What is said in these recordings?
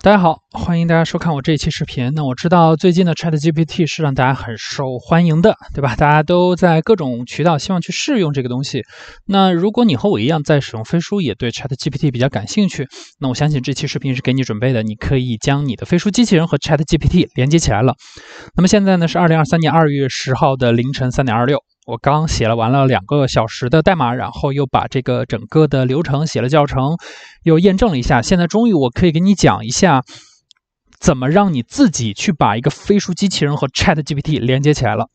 大家好，欢迎大家收看我这一期视频。那我知道最近的 Chat GPT 是让大家很受欢迎的，对吧？大家都在各种渠道希望去试用这个东西。那如果你和我一样在使用飞书，也对 Chat GPT 比较感兴趣，那我相信这期视频是给你准备的。你可以将你的飞书机器人和 Chat GPT 连接起来了。那么现在呢，是二零二三年二月十号的凌晨三点二六。我刚写了完了两个小时的代码，然后又把这个整个的流程写了教程，又验证了一下，现在终于我可以给你讲一下，怎么让你自己去把一个飞书机器人和 Chat GPT 连接起来了。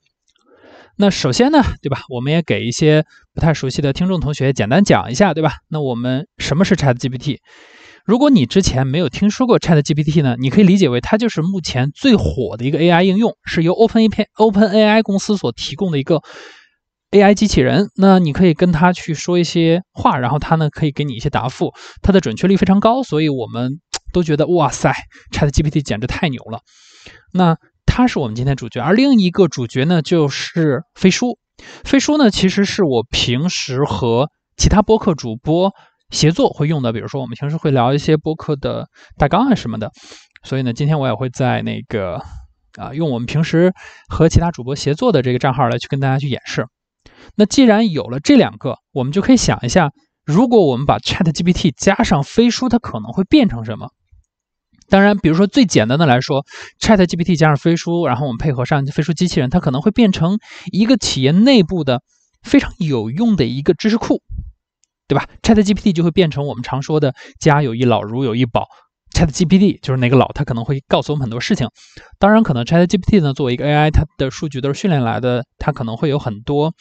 那首先呢，对吧？我们也给一些不太熟悉的听众同学简单讲一下，对吧？那我们什么是 Chat GPT？如果你之前没有听说过 Chat GPT，呢，你可以理解为它就是目前最火的一个 AI 应用，是由 Open A Open AI 公司所提供的一个。AI 机器人，那你可以跟他去说一些话，然后他呢可以给你一些答复，它的准确率非常高，所以我们都觉得哇塞，ChatGPT 简直太牛了。那他是我们今天主角，而另一个主角呢就是飞书。飞书呢其实是我平时和其他播客主播协作会用的，比如说我们平时会聊一些播客的大纲啊什么的，所以呢今天我也会在那个啊用我们平时和其他主播协作的这个账号来去跟大家去演示。那既然有了这两个，我们就可以想一下，如果我们把 Chat GPT 加上飞书，它可能会变成什么？当然，比如说最简单的来说，Chat GPT 加上飞书，然后我们配合上飞书机器人，它可能会变成一个企业内部的非常有用的一个知识库，对吧？Chat GPT 就会变成我们常说的“家有一老，如有一宝”。ChatGPT 就是那个老，他可能会告诉我们很多事情。当然，可能 ChatGPT 呢作为一个 AI，它的数据都是训练来的，它可能会有很多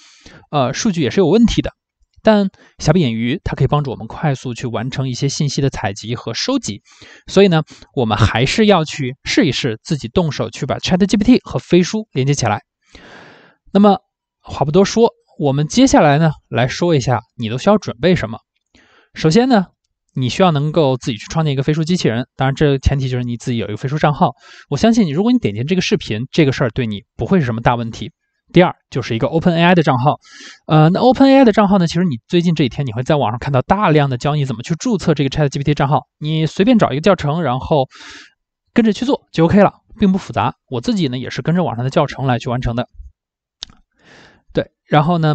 呃数据也是有问题的。但瑕不掩瑜，它可以帮助我们快速去完成一些信息的采集和收集。所以呢，我们还是要去试一试，自己动手去把 ChatGPT 和飞书连接起来。那么话不多说，我们接下来呢来说一下你都需要准备什么。首先呢。你需要能够自己去创建一个飞书机器人，当然这前提就是你自己有一个飞书账号。我相信你，如果你点进这个视频，这个事儿对你不会是什么大问题。第二就是一个 OpenAI 的账号，呃，那 OpenAI 的账号呢，其实你最近这几天你会在网上看到大量的教你怎么去注册这个 ChatGPT 账号，你随便找一个教程，然后跟着去做就 OK 了，并不复杂。我自己呢也是跟着网上的教程来去完成的。对，然后呢？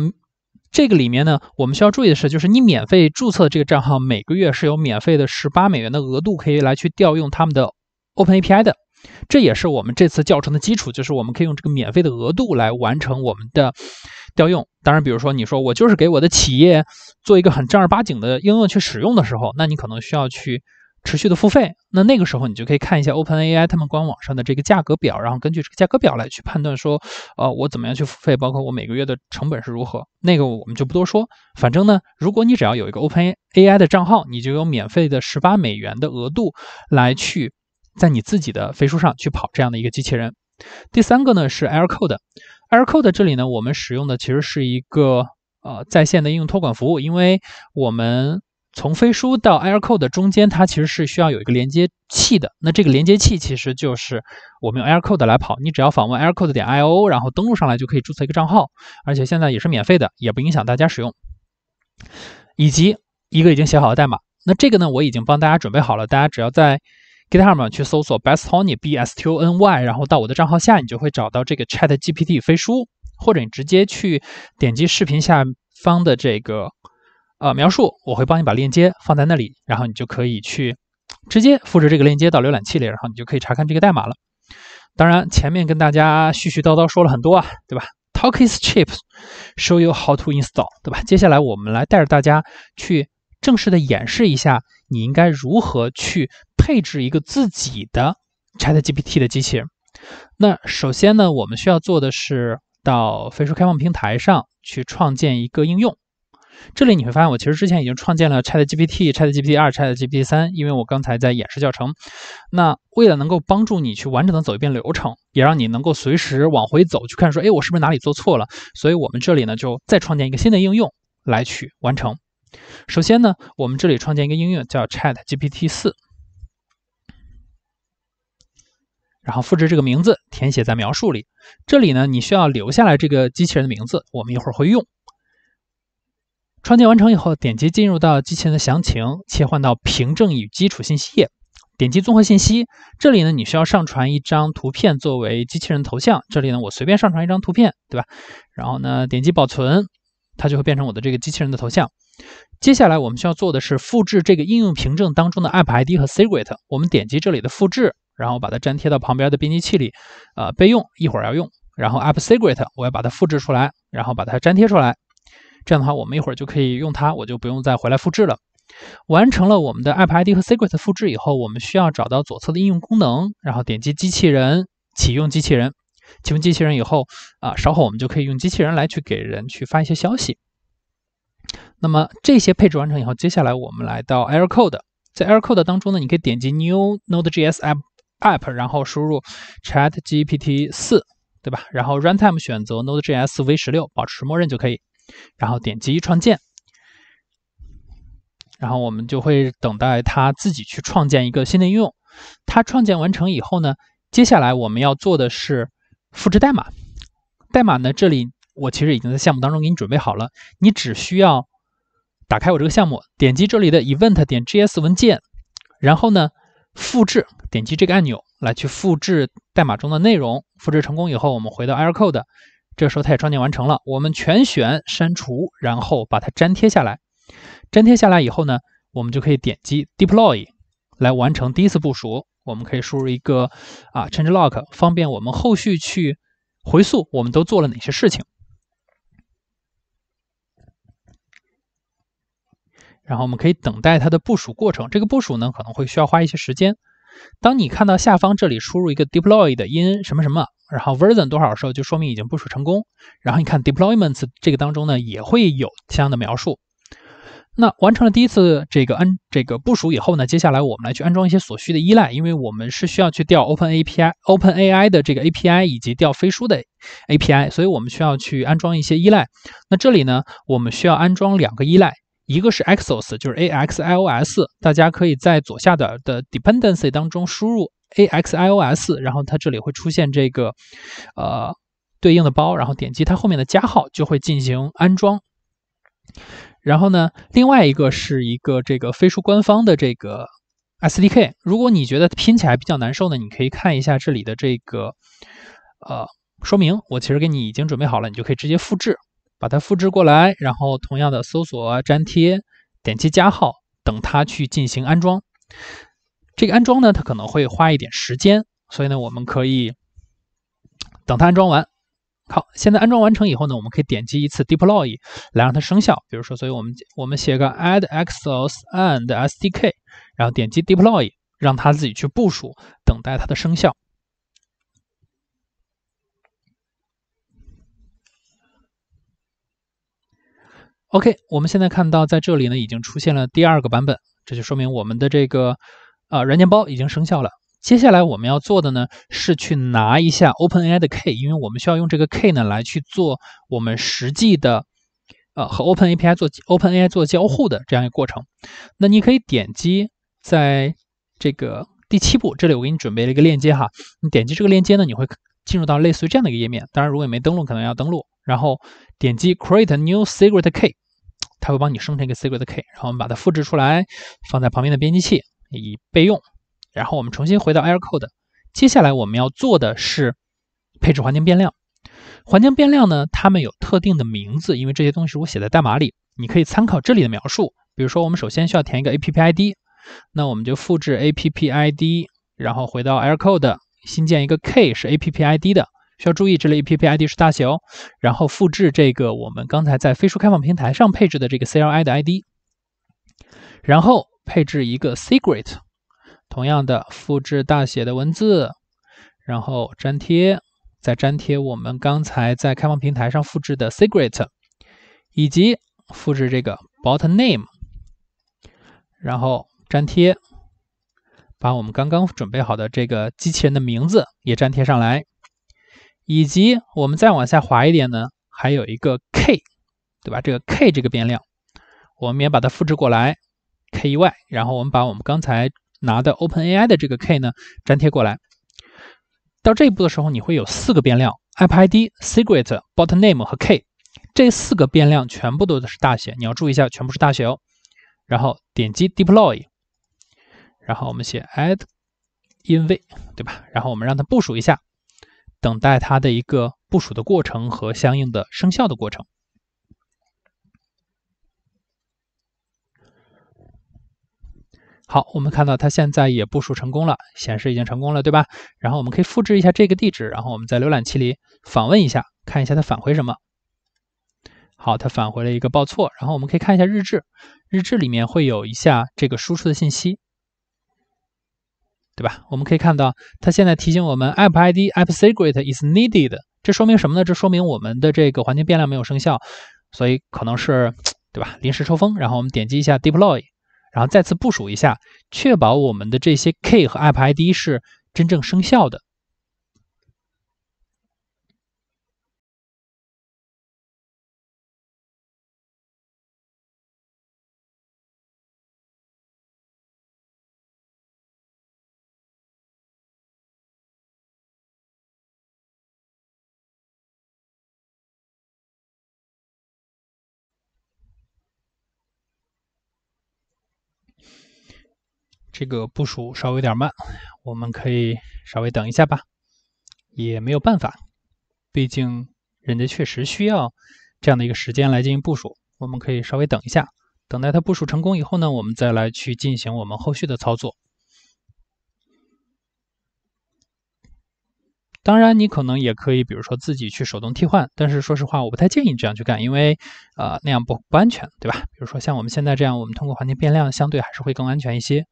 这个里面呢，我们需要注意的是，就是你免费注册这个账号，每个月是有免费的十八美元的额度可以来去调用他们的 Open API 的，这也是我们这次教程的基础，就是我们可以用这个免费的额度来完成我们的调用。当然，比如说你说我就是给我的企业做一个很正儿八经的应用去使用的时候，那你可能需要去。持续的付费，那那个时候你就可以看一下 OpenAI 他们官网上的这个价格表，然后根据这个价格表来去判断说，呃，我怎么样去付费，包括我每个月的成本是如何。那个我们就不多说。反正呢，如果你只要有一个 OpenAI 的账号，你就有免费的十八美元的额度来去在你自己的飞书上去跑这样的一个机器人。第三个呢是 AirCode，AirCode 这里呢我们使用的其实是一个呃在线的应用托管服务，因为我们。从飞书到 AirCode 中间，它其实是需要有一个连接器的。那这个连接器其实就是我们用 AirCode 来跑，你只要访问 AirCode 点 I O，然后登录上来就可以注册一个账号，而且现在也是免费的，也不影响大家使用。以及一个已经写好的代码，那这个呢，我已经帮大家准备好了，大家只要在 GitHub 去搜索 Best Tony B S T O N Y，然后到我的账号下，你就会找到这个 Chat GPT 飞书，或者你直接去点击视频下方的这个。呃，描述我会帮你把链接放在那里，然后你就可以去直接复制这个链接到浏览器里，然后你就可以查看这个代码了。当然，前面跟大家絮絮叨叨说了很多啊，对吧？Talk is cheap, show you how to install，对吧？接下来我们来带着大家去正式的演示一下，你应该如何去配置一个自己的 ChatGPT 的机器人。那首先呢，我们需要做的是到飞书开放平台上去创建一个应用。这里你会发现，我其实之前已经创建了 Chat GPT、Chat GPT 二、Chat GPT 三，因为我刚才在演示教程。那为了能够帮助你去完整的走一遍流程，也让你能够随时往回走去看，说，哎，我是不是哪里做错了？所以我们这里呢，就再创建一个新的应用来去完成。首先呢，我们这里创建一个应用叫 Chat GPT 四，然后复制这个名字，填写在描述里。这里呢，你需要留下来这个机器人的名字，我们一会儿会用。创建完成以后，点击进入到机器人的详情，切换到凭证与基础信息页，点击综合信息，这里呢你需要上传一张图片作为机器人头像，这里呢我随便上传一张图片，对吧？然后呢点击保存，它就会变成我的这个机器人的头像。接下来我们需要做的是复制这个应用凭证当中的 App ID 和 Secret，我们点击这里的复制，然后把它粘贴到旁边的编辑器里，呃，备用，一会儿要用。然后 App Secret 我要把它复制出来，然后把它粘贴出来。这样的话，我们一会儿就可以用它，我就不用再回来复制了。完成了我们的 App ID 和 Secret 复制以后，我们需要找到左侧的应用功能，然后点击机器人，启用机器人。启用机器人以后，啊，稍后我们就可以用机器人来去给人去发一些消息。那么这些配置完成以后，接下来我们来到 Air Code，在 Air Code 当中呢，你可以点击 New Node.js App，然后输入 Chat GPT 四，对吧？然后 Runtime 选择 Node.js v16，保持默认就可以。然后点击创建，然后我们就会等待它自己去创建一个新的应用。它创建完成以后呢，接下来我们要做的是复制代码。代码呢，这里我其实已经在项目当中给你准备好了，你只需要打开我这个项目，点击这里的 event 点 js 文件，然后呢复制，点击这个按钮来去复制代码中的内容。复制成功以后，我们回到 AirCode。这时候它也创建完成了，我们全选删除，然后把它粘贴下来。粘贴下来以后呢，我们就可以点击 Deploy 来完成第一次部署。我们可以输入一个啊 Change Log，方便我们后续去回溯我们都做了哪些事情。然后我们可以等待它的部署过程，这个部署呢可能会需要花一些时间。当你看到下方这里输入一个 deployed in 什么什么，然后 version 多少的时候，就说明已经部署成功。然后你看 deployments 这个当中呢，也会有相应的描述。那完成了第一次这个安这个部署以后呢，接下来我们来去安装一些所需的依赖，因为我们是需要去调 Open API、Open AI 的这个 API 以及调飞书的 API，所以我们需要去安装一些依赖。那这里呢，我们需要安装两个依赖。一个是 axios，就是 a x i o s，大家可以在左下的的 dependency 当中输入 a x i o s，然后它这里会出现这个，呃，对应的包，然后点击它后面的加号就会进行安装。然后呢，另外一个是一个这个飞书官方的这个 s d k，如果你觉得拼起来比较难受呢，你可以看一下这里的这个，呃，说明，我其实给你已经准备好了，你就可以直接复制。把它复制过来，然后同样的搜索粘贴，点击加号，等它去进行安装。这个安装呢，它可能会花一点时间，所以呢，我们可以等它安装完。好，现在安装完成以后呢，我们可以点击一次 Deploy 来让它生效。比如说，所以我们我们写个 Add XOS and SDK，然后点击 Deploy，让它自己去部署，等待它的生效。OK，我们现在看到在这里呢，已经出现了第二个版本，这就说明我们的这个啊软件包已经生效了。接下来我们要做的呢是去拿一下 OpenAI 的 k 因为我们需要用这个 k 呢来去做我们实际的呃和 Open API 做 OpenAI 做交互的这样一个过程。那你可以点击在这个第七步这里，我给你准备了一个链接哈，你点击这个链接呢，你会进入到类似于这样的一个页面。当然，如果你没登录，可能要登录。然后点击 Create New Secret Key，它会帮你生成一个 Secret Key，然后我们把它复制出来，放在旁边的编辑器以备用。然后我们重新回到 Air Code，接下来我们要做的是配置环境变量。环境变量呢，它们有特定的名字，因为这些东西我写在代码里，你可以参考这里的描述。比如说，我们首先需要填一个 App ID，那我们就复制 App ID，然后回到 Air Code，新建一个 Key 是 App ID 的。需要注意，这类 APP ID 是大写哦。然后复制这个我们刚才在飞书开放平台上配置的这个 CLI 的 ID，然后配置一个 Secret，同样的复制大写的文字，然后粘贴，再粘贴我们刚才在开放平台上复制的 Secret，以及复制这个 Bot Name，然后粘贴，把我们刚刚准备好的这个机器人的名字也粘贴上来。以及我们再往下滑一点呢，还有一个 k，对吧？这个 k 这个变量，我们也把它复制过来，k_y。然后我们把我们刚才拿的 OpenAI 的这个 k 呢粘贴过来。到这一步的时候，你会有四个变量：app_id、secret、bot_name 和 k。这四个变量全部都是大写，你要注意一下，全部是大写哦。然后点击 Deploy，然后我们写 a d d i n v 对吧？然后我们让它部署一下。等待它的一个部署的过程和相应的生效的过程。好，我们看到它现在也部署成功了，显示已经成功了，对吧？然后我们可以复制一下这个地址，然后我们在浏览器里访问一下，看一下它返回什么。好，它返回了一个报错，然后我们可以看一下日志，日志里面会有一下这个输出的信息。对吧？我们可以看到，它现在提醒我们，App ID、App Secret is needed。这说明什么呢？这说明我们的这个环境变量没有生效，所以可能是对吧？临时抽风。然后我们点击一下 Deploy，然后再次部署一下，确保我们的这些 Key 和 App ID 是真正生效的。这个部署稍微有点慢，我们可以稍微等一下吧，也没有办法，毕竟人家确实需要这样的一个时间来进行部署。我们可以稍微等一下，等待它部署成功以后呢，我们再来去进行我们后续的操作。当然，你可能也可以，比如说自己去手动替换，但是说实话，我不太建议这样去干，因为呃，那样不不安全，对吧？比如说像我们现在这样，我们通过环境变量相对还是会更安全一些。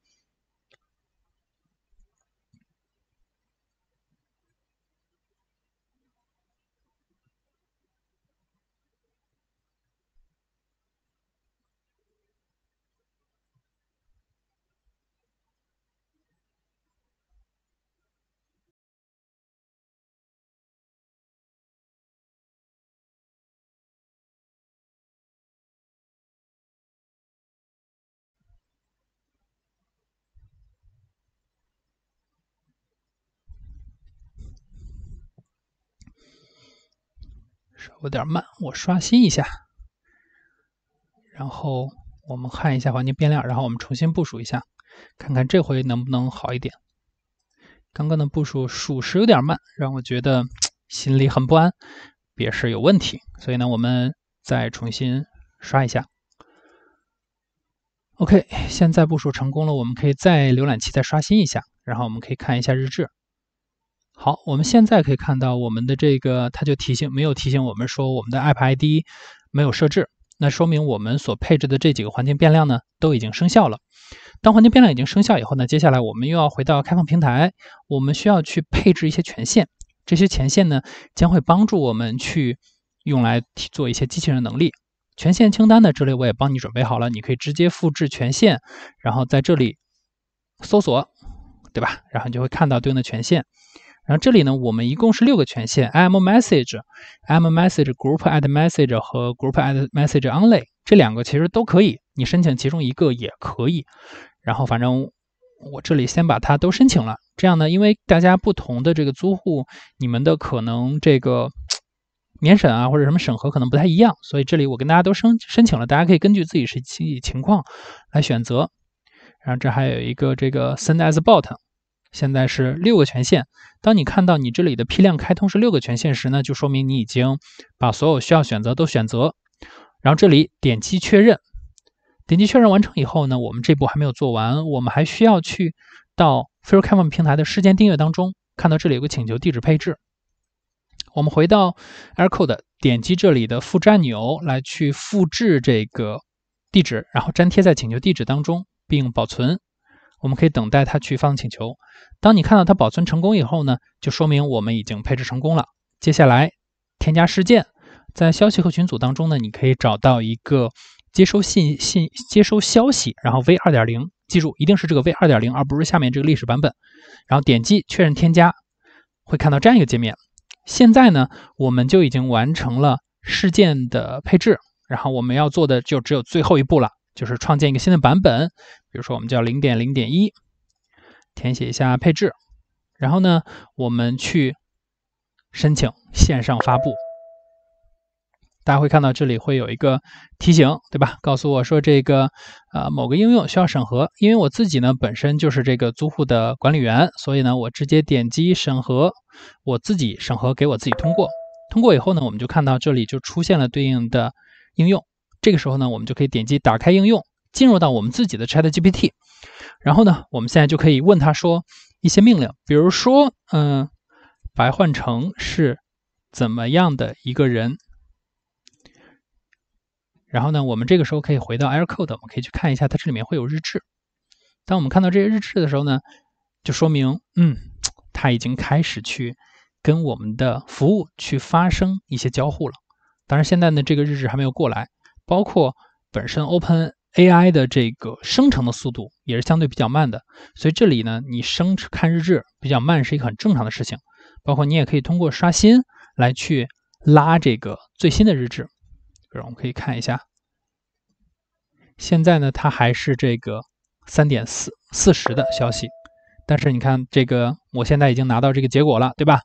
有点慢，我刷新一下，然后我们看一下环境变量，然后我们重新部署一下，看看这回能不能好一点。刚刚的部署属实有点慢，让我觉得心里很不安，也是有问题。所以呢，我们再重新刷一下。OK，现在部署成功了，我们可以再浏览器再刷新一下，然后我们可以看一下日志。好，我们现在可以看到，我们的这个它就提醒，没有提醒我们说我们的 App ID 没有设置。那说明我们所配置的这几个环境变量呢，都已经生效了。当环境变量已经生效以后呢，接下来我们又要回到开放平台，我们需要去配置一些权限。这些权限呢，将会帮助我们去用来做一些机器人能力。权限清单呢，这里我也帮你准备好了，你可以直接复制权限，然后在这里搜索，对吧？然后你就会看到对应的权限。然后这里呢，我们一共是六个权限：I'm message、I'm message group at message 和 group at message only。这两个其实都可以，你申请其中一个也可以。然后反正我这里先把它都申请了。这样呢，因为大家不同的这个租户，你们的可能这个年审啊或者什么审核可能不太一样，所以这里我跟大家都申申请了，大家可以根据自己实际情况来选择。然后这还有一个这个 send as bot。现在是六个权限。当你看到你这里的批量开通是六个权限时呢，就说明你已经把所有需要选择都选择。然后这里点击确认，点击确认完成以后呢，我们这步还没有做完，我们还需要去到 a i r e 开放平台的事件订阅当中，看到这里有个请求地址配置。我们回到 AirCode，点击这里的复制按钮来去复制这个地址，然后粘贴在请求地址当中，并保存。我们可以等待它去发送请求。当你看到它保存成功以后呢，就说明我们已经配置成功了。接下来添加事件，在消息和群组当中呢，你可以找到一个接收信信接收消息，然后 V2.0，记住一定是这个 V2.0，而不是下面这个历史版本。然后点击确认添加，会看到这样一个界面。现在呢，我们就已经完成了事件的配置，然后我们要做的就只有最后一步了。就是创建一个新的版本，比如说我们叫零点零点一，填写一下配置，然后呢，我们去申请线上发布。大家会看到这里会有一个提醒，对吧？告诉我说这个呃某个应用需要审核，因为我自己呢本身就是这个租户的管理员，所以呢我直接点击审核，我自己审核给我自己通过。通过以后呢，我们就看到这里就出现了对应的应用。这个时候呢，我们就可以点击打开应用，进入到我们自己的 Chat GPT。然后呢，我们现在就可以问他说一些命令，比如说，嗯，白焕成是怎么样的一个人？然后呢，我们这个时候可以回到 Air Code，我们可以去看一下它这里面会有日志。当我们看到这些日志的时候呢，就说明，嗯，它已经开始去跟我们的服务去发生一些交互了。当然，现在呢，这个日志还没有过来。包括本身 Open AI 的这个生成的速度也是相对比较慢的，所以这里呢，你生看日志比较慢是一个很正常的事情。包括你也可以通过刷新来去拉这个最新的日志。比如我们可以看一下，现在呢，它还是这个三点四四十的消息，但是你看这个，我现在已经拿到这个结果了，对吧？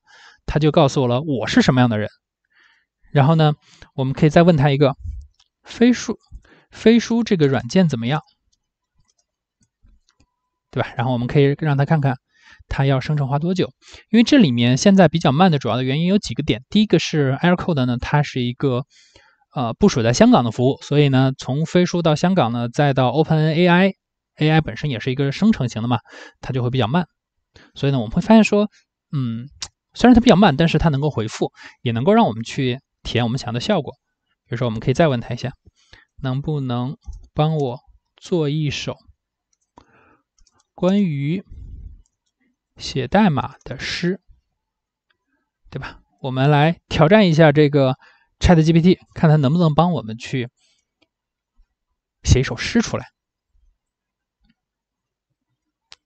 它就告诉我了我是什么样的人。然后呢，我们可以再问他一个。飞书，飞书这个软件怎么样？对吧？然后我们可以让它看看，它要生成花多久。因为这里面现在比较慢的主要的原因有几个点。第一个是 AirCode 呢，它是一个呃部署在香港的服务，所以呢，从飞书到香港呢，再到 OpenAI，AI 本身也是一个生成型的嘛，它就会比较慢。所以呢，我们会发现说，嗯，虽然它比较慢，但是它能够回复，也能够让我们去体验我们想要的效果。比如说，我们可以再问他一下，能不能帮我做一首关于写代码的诗，对吧？我们来挑战一下这个 ChatGPT，看它能不能帮我们去写一首诗出来。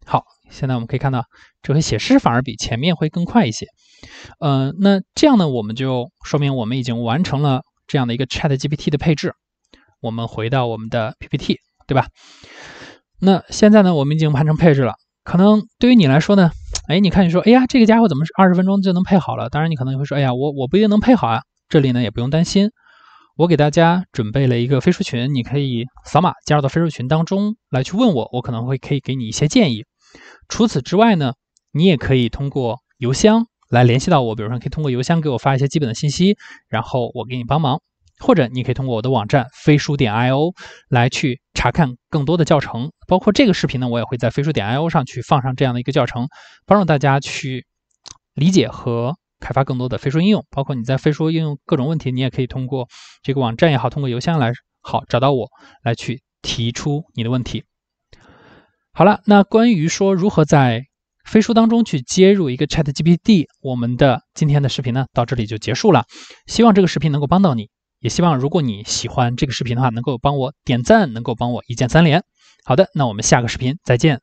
好，现在我们可以看到，这回写诗反而比前面会更快一些。呃，那这样呢，我们就说明我们已经完成了。这样的一个 Chat GPT 的配置，我们回到我们的 PPT，对吧？那现在呢，我们已经完成配置了。可能对于你来说呢，哎，你看你说，哎呀，这个家伙怎么二十分钟就能配好了？当然，你可能会说，哎呀，我我不一定能配好啊。这里呢也不用担心，我给大家准备了一个飞书群，你可以扫码加入到飞书群当中来去问我，我可能会可以给你一些建议。除此之外呢，你也可以通过邮箱。来联系到我，比如说可以通过邮箱给我发一些基本的信息，然后我给你帮忙，或者你可以通过我的网站飞书点 i o 来去查看更多的教程，包括这个视频呢，我也会在飞书点 i o 上去放上这样的一个教程，帮助大家去理解和开发更多的飞书应用。包括你在飞书应用各种问题，你也可以通过这个网站也好，通过邮箱来好找到我来去提出你的问题。好了，那关于说如何在飞书当中去接入一个 Chat GPT。我们的今天的视频呢，到这里就结束了。希望这个视频能够帮到你，也希望如果你喜欢这个视频的话，能够帮我点赞，能够帮我一键三连。好的，那我们下个视频再见。